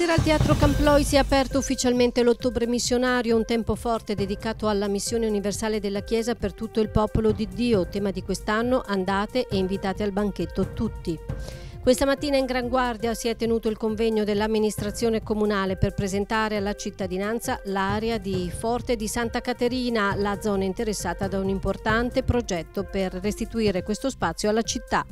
sera al Teatro Camploi si è aperto ufficialmente l'Ottobre Missionario, un tempo forte dedicato alla missione universale della Chiesa per tutto il popolo di Dio, tema di quest'anno andate e invitate al banchetto tutti. Questa mattina in Gran Guardia si è tenuto il convegno dell'amministrazione comunale per presentare alla cittadinanza l'area di Forte di Santa Caterina, la zona interessata da un importante progetto per restituire questo spazio alla città.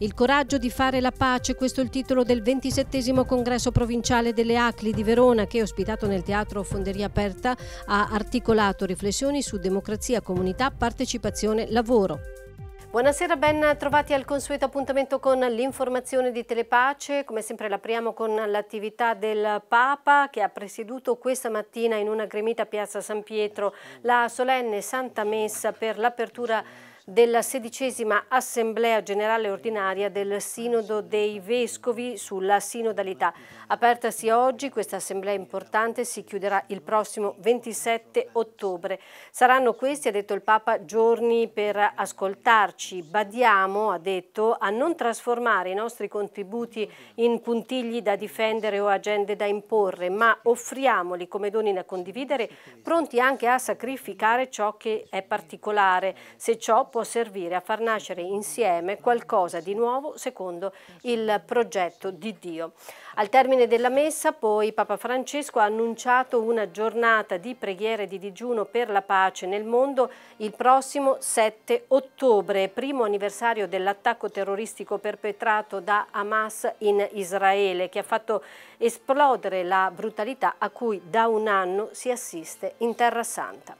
Il coraggio di fare la pace, questo è il titolo del 27 congresso provinciale delle ACLI di Verona che, ospitato nel teatro Fonderia Aperta, ha articolato riflessioni su democrazia, comunità, partecipazione, lavoro. Buonasera, ben trovati al consueto appuntamento con l'informazione di Telepace. Come sempre la apriamo con l'attività del Papa che ha presieduto questa mattina in una gremita piazza San Pietro la solenne Santa Messa per l'apertura della sedicesima Assemblea Generale Ordinaria del Sinodo dei Vescovi sulla sinodalità. Apertasi oggi, questa assemblea importante si chiuderà il prossimo 27 ottobre. Saranno questi, ha detto il Papa, giorni per ascoltarci. Badiamo, ha detto, a non trasformare i nostri contributi in puntigli da difendere o agende da imporre, ma offriamoli come doni da condividere, pronti anche a sacrificare ciò che è particolare, se ciò può può servire a far nascere insieme qualcosa di nuovo secondo il progetto di Dio. Al termine della messa poi Papa Francesco ha annunciato una giornata di preghiera e di digiuno per la pace nel mondo il prossimo 7 ottobre, primo anniversario dell'attacco terroristico perpetrato da Hamas in Israele che ha fatto esplodere la brutalità a cui da un anno si assiste in Terra Santa.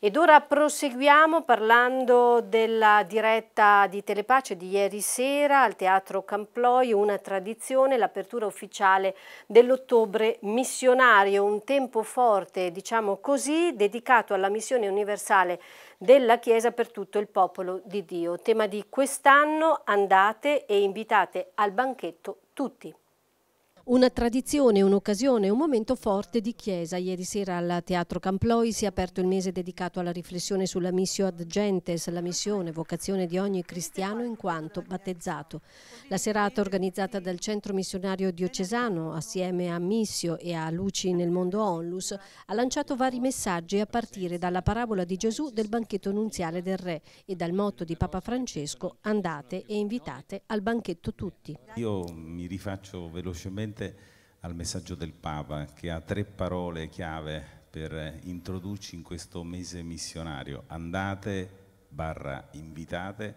Ed ora proseguiamo parlando della diretta di Telepace di ieri sera al Teatro Camploi, una tradizione, l'apertura ufficiale dell'ottobre missionario, un tempo forte, diciamo così, dedicato alla missione universale della Chiesa per tutto il popolo di Dio. Tema di quest'anno andate e invitate al banchetto tutti. Una tradizione, un'occasione, un momento forte di chiesa. Ieri sera al Teatro Camploi si è aperto il mese dedicato alla riflessione sulla missio ad gentes, la missione, vocazione di ogni cristiano in quanto battezzato. La serata organizzata dal Centro Missionario Diocesano assieme a Missio e a Luci nel Mondo Onlus ha lanciato vari messaggi a partire dalla parabola di Gesù del banchetto nunziale del Re e dal motto di Papa Francesco andate e invitate al banchetto tutti. Io mi rifaccio velocemente attivamente al messaggio del Papa che ha tre parole chiave per introdurci in questo mese missionario. Andate, barra invitate,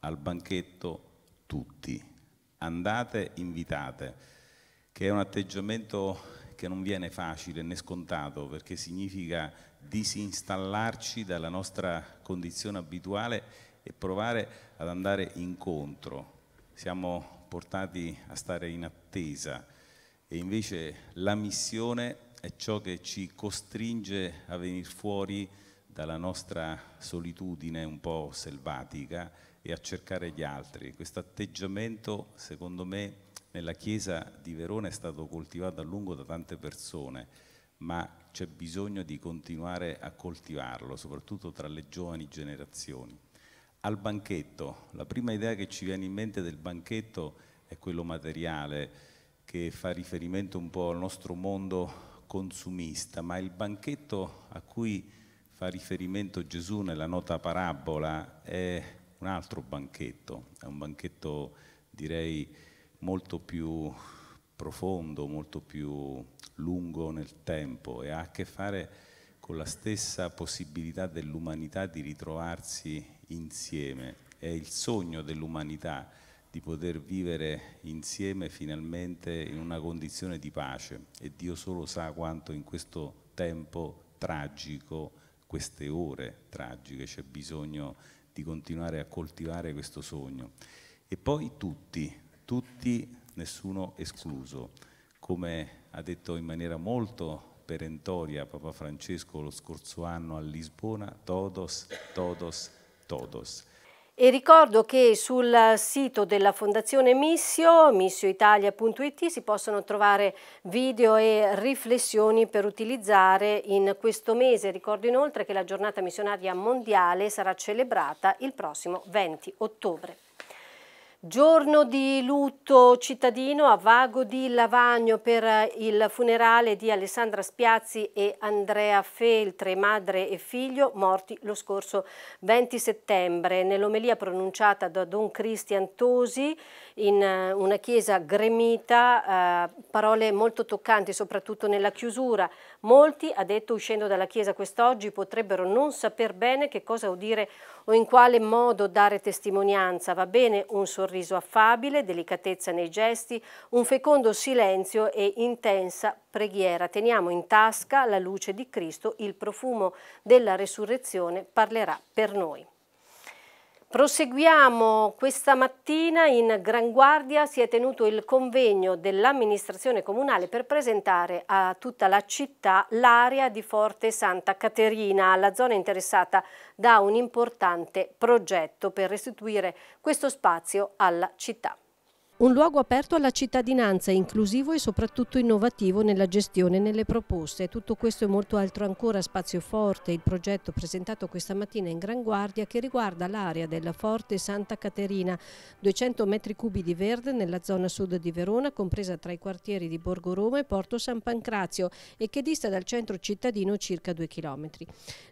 al banchetto tutti. Andate, invitate, che è un atteggiamento che non viene facile né scontato perché significa disinstallarci dalla nostra condizione abituale e provare ad andare incontro. Siamo portati a stare in attesa e invece la missione è ciò che ci costringe a venire fuori dalla nostra solitudine un po' selvatica e a cercare gli altri. Questo atteggiamento, secondo me, nella Chiesa di Verona è stato coltivato a lungo da tante persone, ma c'è bisogno di continuare a coltivarlo, soprattutto tra le giovani generazioni. Al banchetto, la prima idea che ci viene in mente del banchetto è quello materiale, che fa riferimento un po' al nostro mondo consumista, ma il banchetto a cui fa riferimento Gesù nella nota parabola è un altro banchetto, è un banchetto direi molto più profondo, molto più lungo nel tempo e ha a che fare con la stessa possibilità dell'umanità di ritrovarsi insieme. È il sogno dell'umanità di poter vivere insieme finalmente in una condizione di pace e Dio solo sa quanto in questo tempo tragico, queste ore tragiche, c'è bisogno di continuare a coltivare questo sogno. E poi tutti, tutti, nessuno escluso, come ha detto in maniera molto perentoria Papa Francesco lo scorso anno a Lisbona, todos, todos, todos e ricordo che sul sito della Fondazione Missio, missioitalia.it, si possono trovare video e riflessioni per utilizzare in questo mese. Ricordo inoltre che la giornata missionaria mondiale sarà celebrata il prossimo 20 ottobre. Giorno di lutto cittadino a Vago di Lavagno per eh, il funerale di Alessandra Spiazzi e Andrea Feltre, madre e figlio, morti lo scorso 20 settembre. Nell'omelia pronunciata da Don Cristian Tosi in eh, una chiesa gremita, eh, parole molto toccanti soprattutto nella chiusura. Molti, ha detto uscendo dalla chiesa quest'oggi, potrebbero non saper bene che cosa udire o in quale modo dare testimonianza. Va bene un sorriso sorriso affabile, delicatezza nei gesti, un fecondo silenzio e intensa preghiera. Teniamo in tasca la luce di Cristo, il profumo della resurrezione parlerà per noi. Proseguiamo questa mattina in Gran Guardia, si è tenuto il convegno dell'amministrazione comunale per presentare a tutta la città l'area di Forte Santa Caterina, la zona interessata da un importante progetto per restituire questo spazio alla città. Un luogo aperto alla cittadinanza, inclusivo e soprattutto innovativo nella gestione e nelle proposte. Tutto questo e molto altro ancora Spazio Forte, il progetto presentato questa mattina in Gran Guardia che riguarda l'area della Forte Santa Caterina, 200 metri cubi di verde nella zona sud di Verona, compresa tra i quartieri di Borgo Roma e Porto San Pancrazio e che dista dal centro cittadino circa 2 km.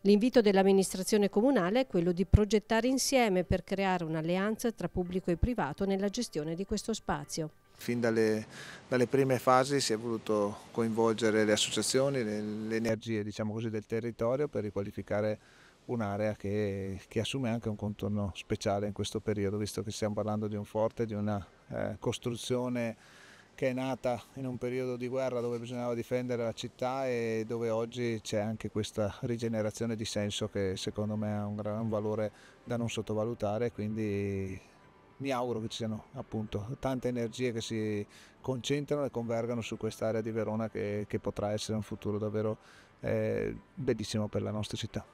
L'invito dell'amministrazione comunale è quello di progettare insieme per creare un'alleanza tra pubblico e privato nella gestione di questo spazio. Fin dalle, dalle, prime fasi si è voluto coinvolgere le associazioni, le, le energie diciamo così, del territorio per riqualificare un'area che, che, assume anche un contorno speciale in questo periodo, visto che stiamo parlando di un forte, di una eh, costruzione che è nata in un periodo di guerra dove bisognava difendere la città e dove oggi c'è anche questa rigenerazione di senso che secondo me ha un gran valore da non sottovalutare, quindi mi auguro che ci siano appunto tante energie che si concentrano e convergano su quest'area di Verona che, che potrà essere un futuro davvero eh, bellissimo per la nostra città.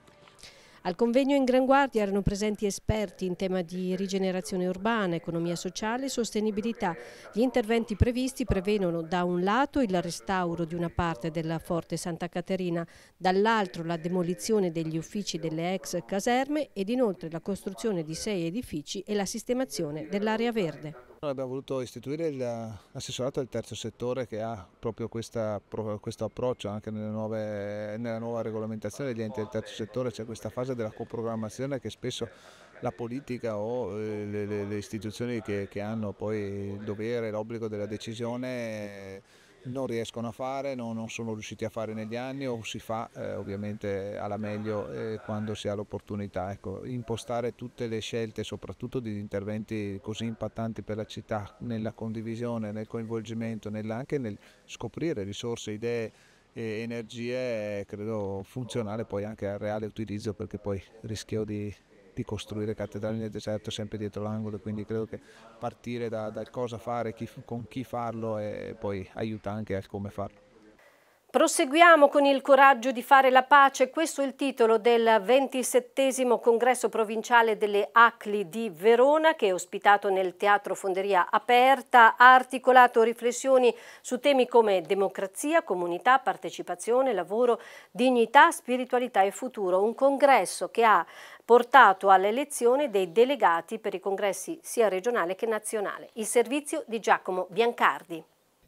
Al convegno in Gran Guardia erano presenti esperti in tema di rigenerazione urbana, economia sociale e sostenibilità. Gli interventi previsti prevedono da un lato il restauro di una parte della Forte Santa Caterina, dall'altro la demolizione degli uffici delle ex caserme ed inoltre la costruzione di sei edifici e la sistemazione dell'area verde. Noi abbiamo voluto istituire l'assessorato del terzo settore che ha proprio questa, questo approccio anche nelle nuove, nella nuova regolamentazione degli enti del terzo settore, c'è cioè questa fase della coprogrammazione che spesso la politica o eh, le, le, istituzioni che, che, hanno poi il dovere, e l'obbligo della decisione non riescono a fare, non, non sono riusciti a fare negli anni o si fa eh, ovviamente alla meglio eh, quando si ha l'opportunità. Ecco, impostare tutte le scelte, soprattutto di interventi così impattanti per la città, nella condivisione, nel coinvolgimento, anche nel scoprire risorse, idee e energie, credo funzionale poi anche al reale utilizzo perché poi rischio di di costruire cattedrali nel deserto sempre dietro l'angolo, quindi credo che partire dal da cosa fare, chi, con chi farlo e poi aiuta anche al come farlo. Proseguiamo con il coraggio di fare la pace, questo è il titolo del 27 congresso provinciale delle ACLI di Verona che è ospitato nel Teatro Fonderia Aperta, ha articolato riflessioni su temi come democrazia, comunità, partecipazione, lavoro, dignità, spiritualità e futuro, un congresso che ha portato all'elezione dei delegati per i congressi sia regionale che nazionale. Il servizio di Giacomo Biancardi.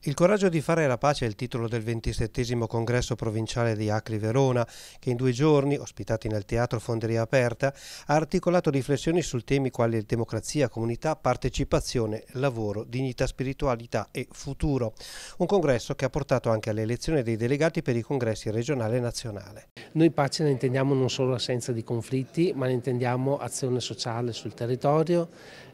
Il coraggio di fare la pace è il titolo del 27 congresso provinciale di Acri Verona, che in due giorni, ospitati nel teatro Fonderia Aperta, ha articolato riflessioni su temi quali democrazia, comunità, partecipazione, lavoro, dignità, spiritualità e futuro. Un congresso che ha portato anche all'elezione dei delegati per i congressi regionale e nazionale. Noi pace ne intendiamo non solo assenza di conflitti, ma ne intendiamo azione sociale sul territorio.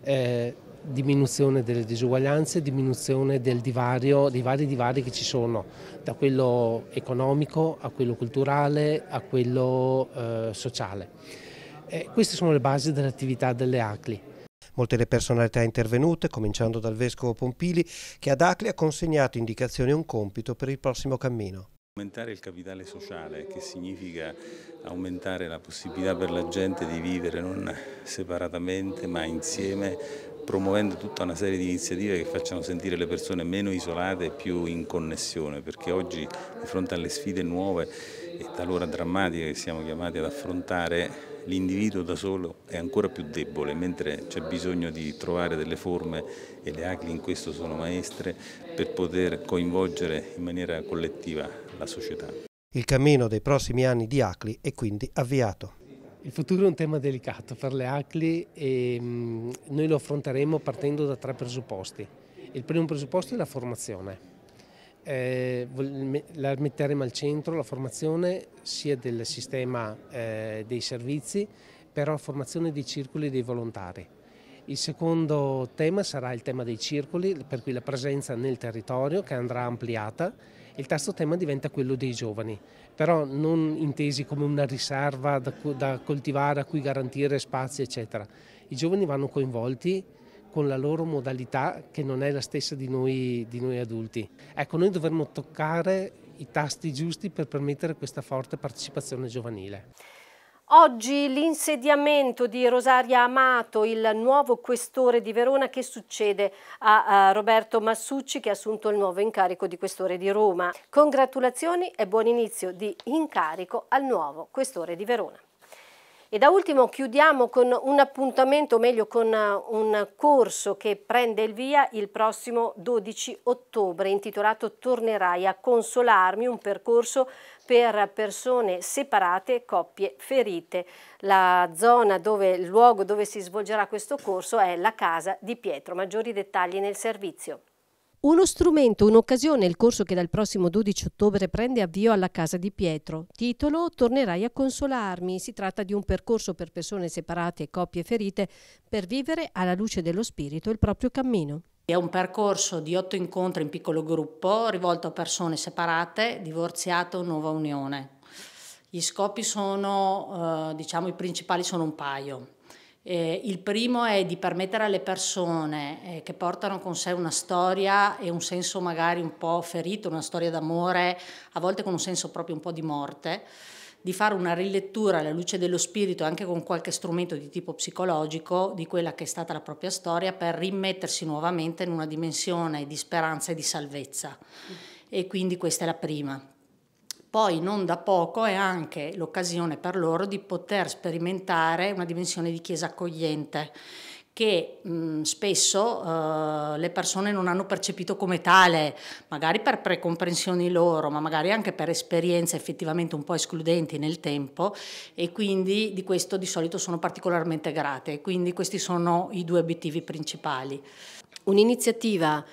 Eh, diminuzione delle disuguaglianze, diminuzione del divario, dei vari divari che ci sono, da quello economico a quello culturale a quello eh, sociale. Eh, queste sono le basi dell'attività delle ACLI. Molte le personalità intervenute, cominciando dal vescovo Pompili, che ad ACLI ha consegnato indicazioni e un compito per il prossimo cammino. Aumentare il capitale sociale, che significa aumentare la possibilità per la gente di vivere non separatamente ma insieme promuovendo tutta una serie di iniziative che facciano sentire le persone meno isolate e più in connessione, perché oggi di fronte alle sfide nuove e talora drammatiche che siamo chiamati ad affrontare, l'individuo da solo è ancora più debole, mentre c'è bisogno di trovare delle forme, e le ACLI in questo sono maestre, per poter coinvolgere in maniera collettiva la società. Il cammino dei prossimi anni di ACLI è quindi avviato. Il futuro è un tema delicato per le ACLI e mm, noi lo affronteremo partendo da tre presupposti. Il primo presupposto è la formazione. Eh, la metteremo al centro la formazione sia del sistema eh, dei servizi, però la formazione dei circoli dei volontari. Il secondo tema sarà il tema dei circoli, per cui la presenza nel territorio che andrà ampliata il terzo tema diventa quello dei giovani, però non intesi come una riserva da, da coltivare, a cui garantire spazi, eccetera. I giovani vanno coinvolti con la loro modalità che non è la stessa di noi, di noi adulti. Ecco, noi dovremmo toccare i tasti giusti per permettere questa forte partecipazione giovanile. Oggi l'insediamento di Rosaria Amato, il nuovo questore di Verona, che succede a, a, Roberto Massucci che ha assunto il nuovo incarico di questore di Roma. Congratulazioni e buon inizio di incarico al nuovo questore di Verona. E da ultimo chiudiamo con un appuntamento, o meglio con eh, un corso che prende il via il prossimo 12 ottobre, intitolato Tornerai a consolarmi, un percorso per persone separate coppie ferite. La zona dove, il luogo dove si svolgerà questo corso è la casa di Pietro. Maggiori dettagli nel servizio. Uno strumento, un'occasione, il corso che dal prossimo 12 ottobre prende avvio alla Casa di Pietro. Titolo Tornerai a consolarmi. Si tratta di un percorso per persone separate e coppie ferite per vivere alla luce dello spirito il proprio cammino. È un percorso di otto incontri in piccolo gruppo rivolto a persone separate, divorziate o nuova unione. Gli scopi sono, eh, diciamo, i principali sono un paio eh, il primo è di permettere alle persone eh, che portano con sé una storia e un senso magari un po' ferito, una storia d'amore, a volte con un senso proprio un po' di morte, di fare una rilettura alla luce dello spirito, anche con qualche strumento di tipo psicologico, di quella che è stata la propria storia, per rimettersi nuovamente in una dimensione di speranza e di salvezza. E quindi questa è la prima poi non da poco è anche l'occasione per loro di poter sperimentare una dimensione di chiesa accogliente che mh, mm, spesso uh, le persone non hanno percepito come tale, magari per precomprensioni loro, ma magari anche per esperienze effettivamente un po' escludenti nel tempo e quindi di questo di solito sono particolarmente grate. Quindi questi sono i due obiettivi principali. Un'iniziativa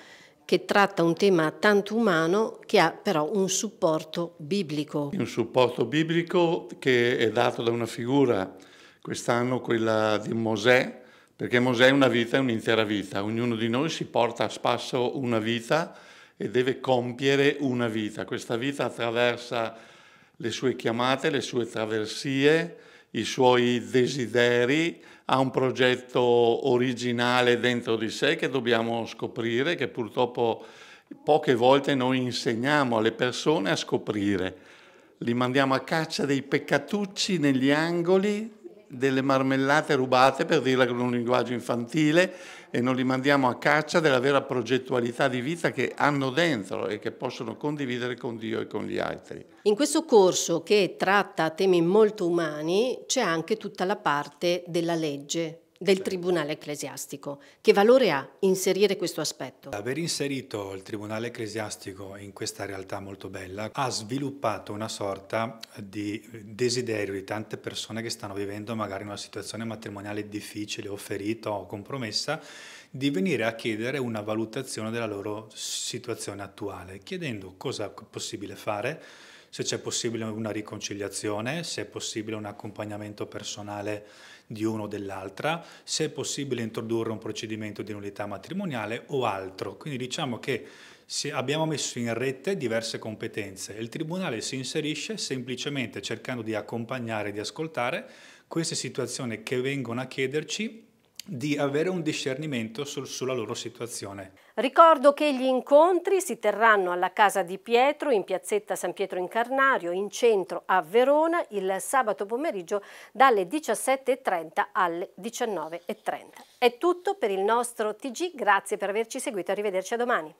che tratta un tema tanto umano che ha però un supporto biblico. Un supporto biblico che è dato da una figura, quest'anno quella di Mosè, perché Mosè è una vita, è un'intera vita, ognuno di noi si porta a spasso una vita e deve compiere una vita. Questa vita attraversa le sue chiamate, le sue traversie, i suoi desideri, ha un progetto originale dentro di sé che dobbiamo scoprire, che purtroppo poche volte noi insegniamo alle persone a scoprire. Li mandiamo a caccia dei peccatucci negli angoli delle marmellate rubate, per dirla con un linguaggio infantile, e non li mandiamo a caccia della vera progettualità di vita che hanno dentro e che possono condividere con Dio e con gli altri. In questo corso che tratta temi molto umani c'è anche tutta la parte della legge, del Tribunale ecclesiastico. Che valore ha inserire questo aspetto? Aver inserito il Tribunale ecclesiastico in questa realtà molto bella ha sviluppato una sorta di desiderio di tante persone che stanno vivendo magari una situazione matrimoniale difficile o ferita o compromessa di venire a chiedere una valutazione della loro situazione attuale, chiedendo cosa è possibile fare se c'è possibile una riconciliazione, se è possibile un accompagnamento personale di uno o dell'altra, se è possibile introdurre un procedimento di nullità matrimoniale o altro. Quindi diciamo che abbiamo messo in rete diverse competenze e il Tribunale si inserisce semplicemente cercando di accompagnare, di ascoltare queste situazioni che vengono a chiederci di avere un discernimento sul, sulla loro situazione. Ricordo che gli incontri si terranno alla casa di Pietro in piazzetta San Pietro Incarnario in centro a Verona il sabato pomeriggio dalle 17.30 alle 19.30. È tutto per il nostro TG, grazie per averci seguito, arrivederci a domani.